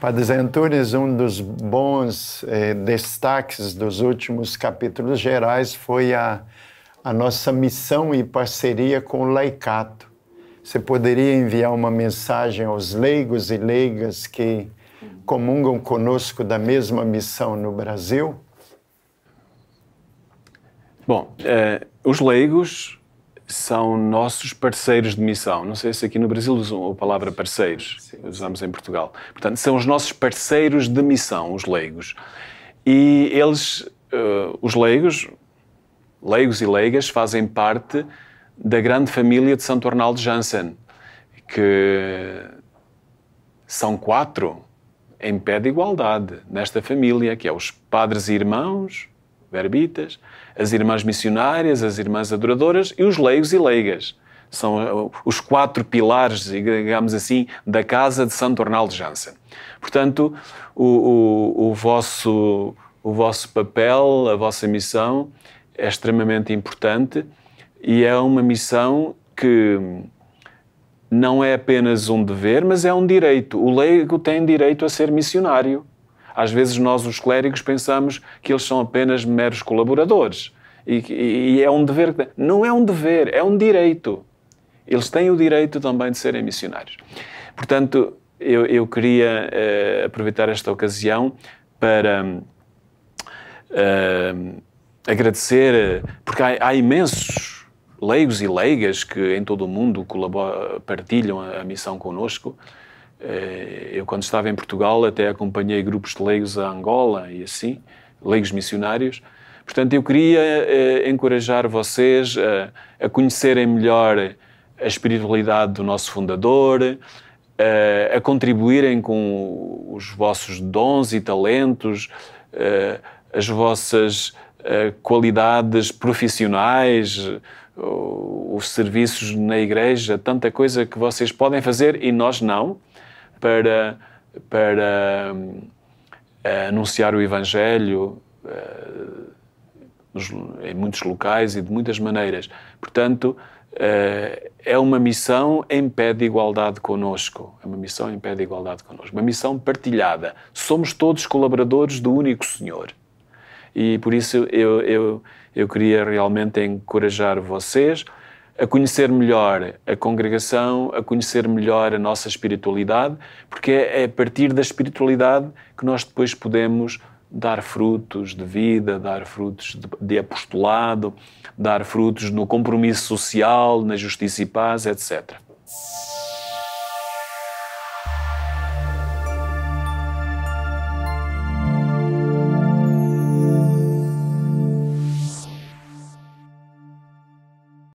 Padre Zé Antunes, um dos bons eh, destaques dos últimos capítulos gerais foi a, a nossa missão e parceria com o laicato. Você poderia enviar uma mensagem aos leigos e leigas que comungam conosco da mesma missão no Brasil? Bom, eh, os leigos são nossos parceiros de missão. Não sei se aqui no Brasil usam a palavra parceiros, sim, sim. usamos em Portugal. Portanto, são os nossos parceiros de missão, os leigos. E eles, uh, os leigos, leigos e leigas, fazem parte da grande família de Santo Arnaldo Jansen, que são quatro em pé de igualdade nesta família, que é os padres e irmãos, verbitas, as irmãs missionárias, as irmãs adoradoras e os leigos e leigas. São eh, os quatro pilares, digamos assim, da casa de Santo Arnaldo Jansen. Portanto, o, o, o, vosso, o vosso papel, a vossa missão é extremamente importante e é uma missão que não é apenas um dever, mas é um direito. O leigo tem direito a ser missionário às vezes nós, os clérigos, pensamos que eles são apenas meros colaboradores. E, e, e é um dever. Não é um dever, é um direito. Eles têm o direito também de serem missionários. Portanto, eu, eu queria eh, aproveitar esta ocasião para eh, agradecer, porque há, há imensos leigos e leigas que em todo o mundo partilham a missão conosco eh, eu, quando estava em Portugal, até acompanhei grupos de leigos a Angola e assim, leigos missionários. Portanto, eu queria eh, encorajar vocês a, a conhecerem melhor a espiritualidade do nosso fundador, a, eh, a contribuírem com os vossos dons e talentos, a, as vossas qualidades profissionais, os serviços na igreja, tanta coisa que vocês podem fazer e nós não para, para hum, anunciar o Evangelho uh, em muitos locais e de muitas maneiras. Portanto, uh, é uma missão em pé de igualdade conosco. É uma missão em pé de igualdade conosco. Uma missão partilhada. Somos todos colaboradores do único Senhor. E por isso eu, eu, eu queria realmente encorajar vocês a conhecer melhor a congregação, a conhecer melhor a nossa espiritualidade, porque é, é a partir da espiritualidade que nós depois podemos dar frutos de vida, dar frutos de apostolado, dar frutos no compromisso social, na justiça e paz, etc.